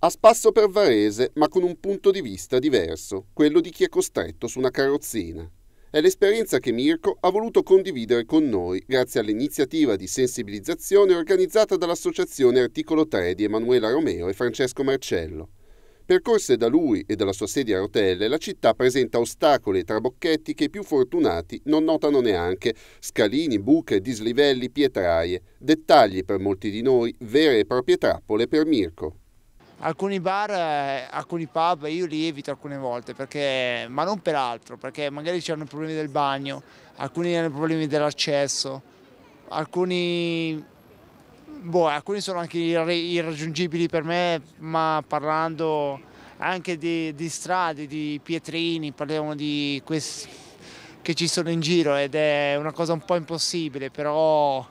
A spasso per Varese, ma con un punto di vista diverso, quello di chi è costretto su una carrozzina. È l'esperienza che Mirko ha voluto condividere con noi grazie all'iniziativa di sensibilizzazione organizzata dall'Associazione Articolo 3 di Emanuela Romeo e Francesco Marcello. Percorse da lui e dalla sua sedia a rotelle, la città presenta ostacoli e trabocchetti che i più fortunati non notano neanche, scalini, buche, dislivelli, pietraie, dettagli per molti di noi, vere e proprie trappole per Mirko. Alcuni bar, eh, alcuni pub io li evito alcune volte, perché, ma non per altro, perché magari c'erano problemi del bagno, alcuni hanno problemi dell'accesso, alcuni, boh, alcuni, sono anche irraggiungibili per me, ma parlando anche di, di strade, di pietrini, parliamo di questi che ci sono in giro ed è una cosa un po' impossibile, però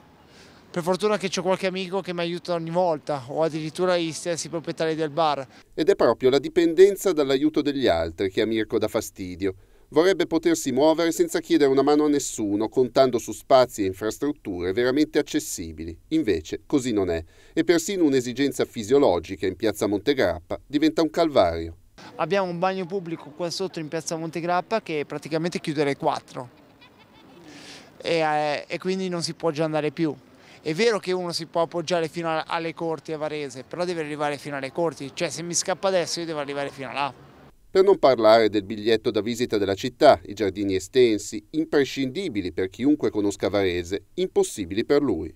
per fortuna che ho qualche amico che mi aiuta ogni volta o addirittura i stessi proprietari del bar. Ed è proprio la dipendenza dall'aiuto degli altri che a Mirko dà fastidio. Vorrebbe potersi muovere senza chiedere una mano a nessuno, contando su spazi e infrastrutture veramente accessibili. Invece così non è e persino un'esigenza fisiologica in piazza Montegrappa diventa un calvario. Abbiamo un bagno pubblico qua sotto in piazza Montegrappa che praticamente chiude alle 4 e, eh, e quindi non si può già andare più. È vero che uno si può appoggiare fino alle corti a Varese, però deve arrivare fino alle corti, cioè se mi scappa adesso io devo arrivare fino là. Per non parlare del biglietto da visita della città, i giardini estensi, imprescindibili per chiunque conosca Varese, impossibili per lui.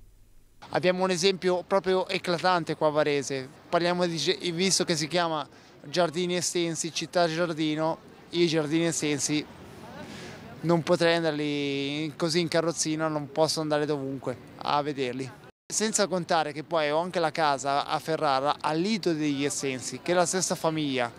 Abbiamo un esempio proprio eclatante qua a Varese, parliamo di, visto che si chiama Giardini Estensi, Città Giardino, i Giardini Estensi non potrei andarli così in carrozzina, non posso andare dovunque a vederli. Senza contare che poi ho anche la casa a Ferrara al Lido degli Essensi, che è la stessa famiglia.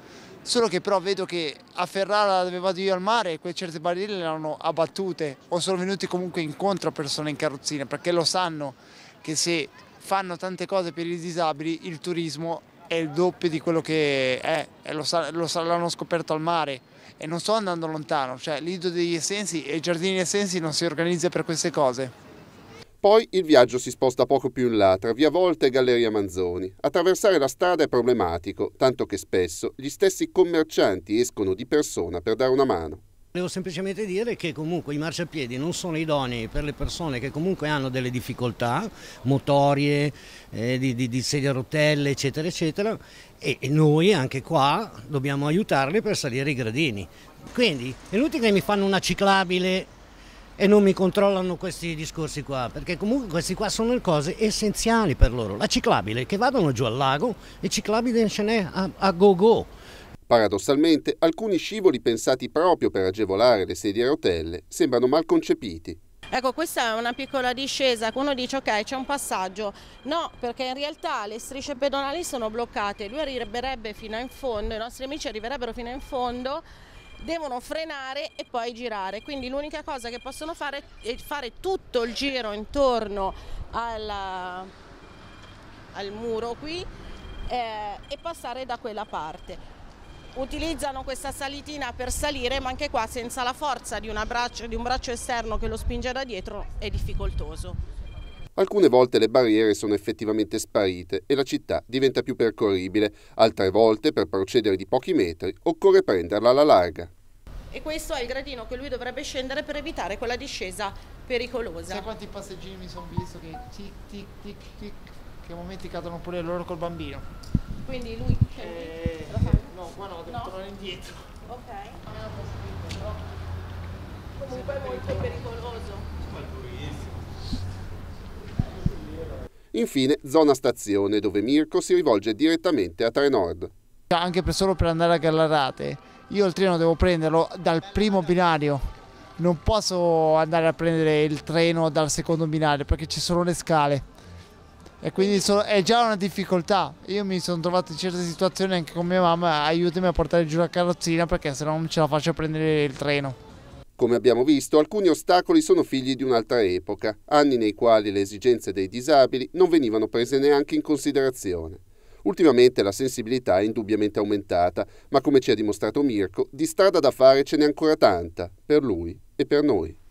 Solo che però vedo che a Ferrara dove vado io al mare, quelle certe barriere le hanno abbattute o sono venuti comunque incontro a persone in carrozzina, perché lo sanno che se fanno tante cose per i disabili il turismo è il doppio di quello che è, e lo, l'hanno scoperto al mare e non sto andando lontano, cioè l'ido degli essensi e i giardini essensi non si organizza per queste cose. Poi il viaggio si sposta poco più in là, tra Via Volta e Galleria Manzoni. Attraversare la strada è problematico, tanto che spesso gli stessi commercianti escono di persona per dare una mano. Devo semplicemente dire che comunque i marciapiedi non sono idonei per le persone che comunque hanno delle difficoltà motorie, eh, di, di, di sedia a rotelle eccetera eccetera e, e noi anche qua dobbiamo aiutarle per salire i gradini. Quindi è inutile che mi fanno una ciclabile e non mi controllano questi discorsi qua, perché comunque queste qua sono le cose essenziali per loro. La ciclabile, che vadano giù al lago e ciclabile ce n'è a, a go go. Paradossalmente, alcuni scivoli pensati proprio per agevolare le sedie a rotelle sembrano mal concepiti. Ecco, questa è una piccola discesa, uno dice ok c'è un passaggio, no perché in realtà le strisce pedonali sono bloccate, lui arriverebbe fino in fondo, i nostri amici arriverebbero fino in fondo, devono frenare e poi girare, quindi l'unica cosa che possono fare è fare tutto il giro intorno alla, al muro qui eh, e passare da quella parte utilizzano questa salitina per salire ma anche qua senza la forza di, braccio, di un braccio esterno che lo spinge da dietro è difficoltoso. Alcune volte le barriere sono effettivamente sparite e la città diventa più percorribile, altre volte per procedere di pochi metri occorre prenderla alla larga. E questo è il gradino che lui dovrebbe scendere per evitare quella discesa pericolosa. Sai quanti passeggini mi sono visto che tic tic tic tic, che a momenti cadono pure loro col bambino. Quindi lui... Scende. Eh, No, qua no, devo no. tornare indietro. Ok. Comunque è molto pericoloso. Infine, zona stazione, dove Mirko si rivolge direttamente a Trenord. Anche per solo per andare a Gallarate, io il treno devo prenderlo dal primo binario. Non posso andare a prendere il treno dal secondo binario perché ci sono le scale e quindi so, è già una difficoltà. Io mi sono trovato in certe situazioni anche con mia mamma, aiutami a portare giù la carrozzina perché se no non ce la faccio a prendere il treno. Come abbiamo visto, alcuni ostacoli sono figli di un'altra epoca, anni nei quali le esigenze dei disabili non venivano prese neanche in considerazione. Ultimamente la sensibilità è indubbiamente aumentata, ma come ci ha dimostrato Mirko, di strada da fare ce n'è ancora tanta, per lui e per noi.